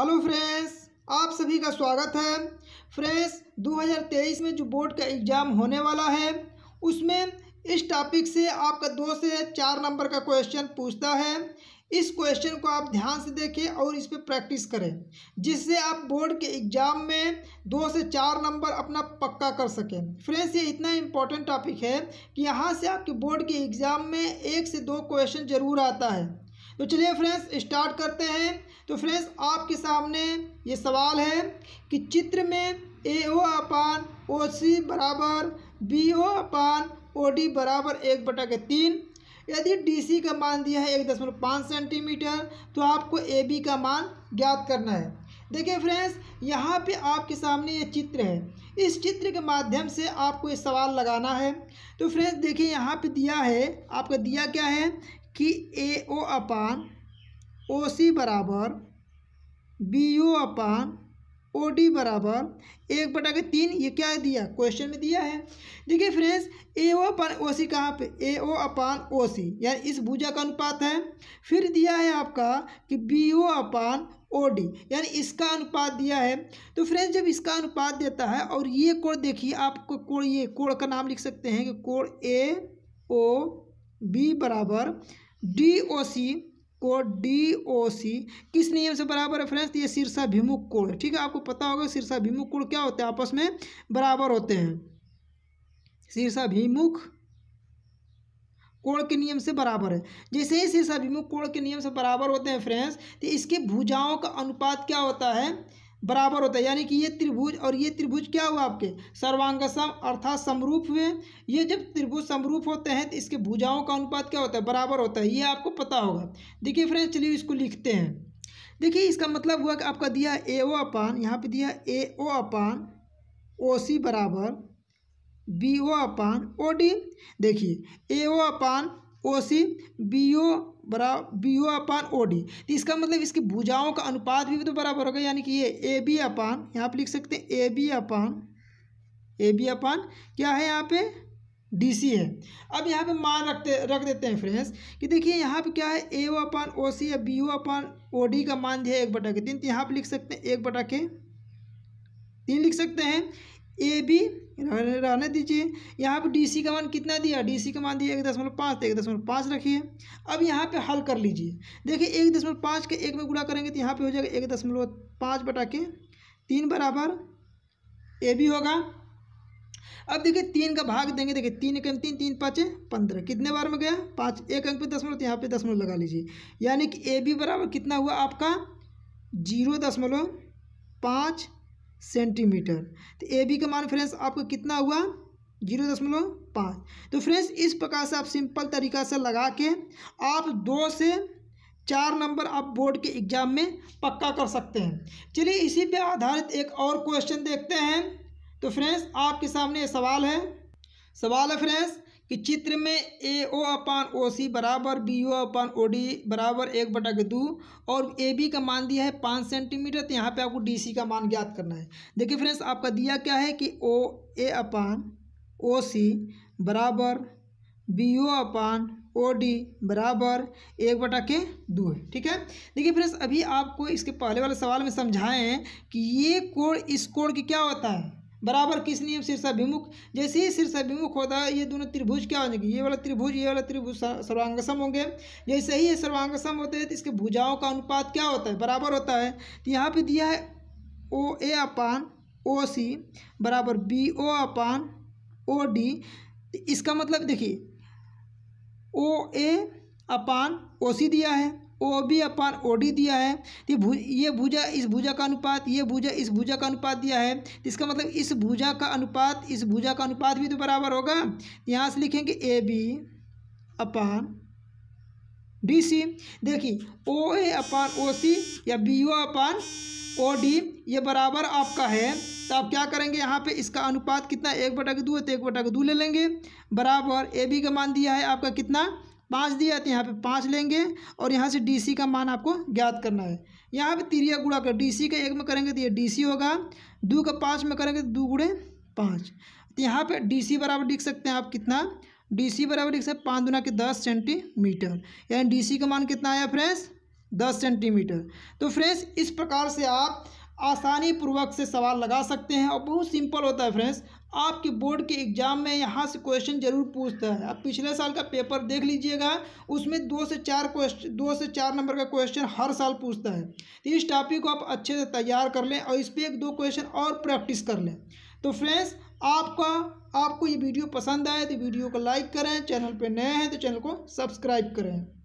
hello friends आप सभी का स्वागत है फ्रेंड्स 2023 में जो बोर्ड का एग्ज़ाम होने वाला है उसमें इस टॉपिक से आपका दो से चार नंबर का क्वेश्चन पूछता है इस क्वेश्चन को आप ध्यान से देखें और इस पर प्रैक्टिस करें जिससे आप बोर्ड के एग्ज़ाम में दो से चार नंबर अपना पक्का कर सकें फ्रेंड्स ये इतना इम्पोर्टेंट टॉपिक है कि यहाँ से आपके बोर्ड के एग्ज़ाम में एक से दो क्वेश्चन ज़रूर आता है तो चलिए फ्रेंड्स स्टार्ट करते हैं तो फ्रेंड्स आपके सामने ये सवाल है कि चित्र में ए ओ अपान ओ सी बराबर बी ओ अपान ओ डी बराबर एक बटा के तीन यदि डी सी का मान दिया है एक दशमलव पाँच सेंटीमीटर तो आपको ए बी का मान ज्ञात करना है देखिए फ्रेंड्स यहाँ पे आपके सामने ये चित्र है इस चित्र के माध्यम से आपको ये सवाल लगाना है तो फ्रेंड्स देखिए यहाँ पे दिया है आपका दिया क्या है कि ए ओ अपान ओ सी बराबर बी ओ अपान ओ डी बराबर एक बटा के तीन ये क्या दिया क्वेश्चन में दिया है देखिए फ्रेंड्स ए ओ अपान ओ सी कहाँ पर ए ओ अपान ओ सी यानी इस भुजा का अनुपात है फिर दिया है आपका कि बी ओ अपान ओ डी यानी इसका अनुपात दिया है तो फ्रेंड्स जब इसका अनुपात देता है और ये कोण देखिए आप कोण ये कोण का नाम लिख सकते हैं कि कोण ए ओ बी बराबर डीओसी ओ डीओसी किस नियम से बराबर है फ्रेंड्स तो ये शीर्षाभिमुख कोड ठीक है आपको पता होगा शीर्षाभिमुख कोड क्या होता है आपस में बराबर होते हैं शीर्षाभिमुख कोण के नियम से बराबर है जैसे ही शीर्षाभिमुख कोण के नियम से बराबर होते हैं फ्रेंड्स तो इसके भुजाओं का अनुपात क्या होता है बराबर होता है यानी कि ये त्रिभुज और ये त्रिभुज क्या हुआ आपके सर्वांग सम अर्थात समरूप हुए ये जब त्रिभुज समरूप होते हैं तो इसके भुजाओं का अनुपात क्या होता है बराबर होता है ये आपको पता होगा देखिए फ्रेंड्स चलिए इसको लिखते हैं देखिए इसका मतलब हुआ कि आपका दिया ए ओ अपान यहाँ पर दिया ए ओ अपान ओ सी बराबर बी ओ अपान ओ डी देखिए ए ओ अपान ओ सी बी ओ बराबर बी ओ अपान ओ डी तो इसका मतलब इसकी भुजाओं का अनुपात भी तो बराबर होगा यानी कि ये ए बी अपान यहाँ पर लिख सकते हैं A B upon A B अपान क्या है यहाँ पे डी सी है अब यहाँ पे मान रखते रख देते हैं फ्रेंड्स कि देखिए यहाँ पे क्या है ए ओ अपान ओ सी या बी ओ अपान ओ डी का मान दिया है एक बटा के तीन तो यहाँ पर लिख सकते हैं एक बटा के तीन लिख सकते हैं ए बी रहने दीजिए यहाँ पे डी सी का मान कितना दिया डी सी का मान दिया एक दशमलव पाँच तो एक दशमलव पाँच रखिए अब यहाँ पे हल कर लीजिए देखिए एक दशमलव पाँच के एक में गुणा करेंगे तो यहाँ पे हो जाएगा एक दशमलव पाँच बटा के तीन बराबर ए बी होगा अब देखिए तीन का भाग देंगे देखिए तीन एक तीन तीन पाँच पंद्रह कितने बार में गया पाँच एक अंक पे दशमलव तो यहाँ पे दशमलव लगा लीजिए यानी कि ए बी बराबर कितना हुआ आपका जीरो दशमलव पाँच सेंटीमीटर तो ए बी का मान फ्रेंड्स आपको कितना हुआ जीरो दशमलव पाँच तो फ्रेंड्स इस प्रकार से आप सिंपल तरीका से लगा के आप दो से चार नंबर आप बोर्ड के एग्जाम में पक्का कर सकते हैं चलिए इसी पे आधारित एक और क्वेश्चन देखते हैं तो फ्रेंड्स आपके सामने सवाल है सवाल है फ्रेंड्स कि चित्र में ए ओ अपान ओ सी बराबर बी ओ अपान ओ डी बराबर एक बटा के दो और ए बी का मान दिया है पाँच सेंटीमीटर तो यहाँ पे आपको डी सी का मान ज्ञात करना है देखिए फ्रेंड्स आपका दिया क्या है कि ओ ए अपान ओ सी बराबर बी ओ अपान ओ डी बराबर एक बटा के दो है ठीक है देखिए फ्रेंड्स अभी आपको इसके पहले वाले सवाल में समझाएं कि ये कोड इस कोड के क्या होता है बराबर किस नियम शीर्षाभिमुख जैसे ही शीर्षाभिमुख होता है ये दोनों त्रिभुज क्या हो जाएंगे ये वाला त्रिभुज ये वाला त्रिभुज सर्वांगसम होंगे जैसे ही ये सर्वांगसम होते हैं तो इसके भुजाओं का अनुपात क्या होता है बराबर होता है तो यहाँ पे दिया है ओ ए अपान ओ सी बराबर बी ओ अपान ओ डी इसका मतलब देखिए ओ ए अपान ओ सी दिया है ओ बी अपान ओ डी दिया है ये ये भुजा इस भुजा का अनुपात ये भुजा इस भुजा का अनुपात दिया है इसका मतलब इस भुजा का अनुपात इस भुजा का अनुपात भी तो बराबर होगा यहाँ से लिखेंगे A B upon D C देखिए ओ ए अपान ओ सी या बी ओ अपान ओ डी ये बराबर आपका है तो आप क्या करेंगे यहाँ पे इसका अनुपात कितना एक बटा के दो है तो एक बटा के दो ले लेंगे बराबर ए बी का मान दिया है आपका कितना पाँच दिया है तो यहाँ पे पाँच लेंगे और यहाँ से डीसी का मान आपको ज्ञात करना है यहाँ पे तिरिया गुड़ा कर डीसी का एक में करेंगे तो ये डीसी होगा दो का पाँच में करेंगे तो दो गुड़े पाँच तो यहाँ पे डीसी बराबर लिख सकते हैं आप कितना डीसी बराबर लिख सकते हैं पाँच दुना के दस सेंटीमीटर यानी डी का मान कितना आया फ्रेंड्स दस सेंटीमीटर तो फ्रेंड्स इस प्रकार से आप आसानी पूर्वक से सवाल लगा सकते हैं और बहुत सिंपल होता है फ्रेंड्स आपके बोर्ड के एग्ज़ाम में यहाँ से क्वेश्चन जरूर पूछता है आप पिछले साल का पेपर देख लीजिएगा उसमें दो से चार क्वेश्चन दो से चार नंबर का क्वेश्चन हर साल पूछता है तो इस टॉपिक को आप अच्छे से तैयार कर लें और इस पर एक दो क्वेश्चन और प्रैक्टिस कर लें तो फ्रेंड्स आपका आपको ये वीडियो पसंद आए तो वीडियो को लाइक करें चैनल पर नए हैं तो चैनल को सब्सक्राइब करें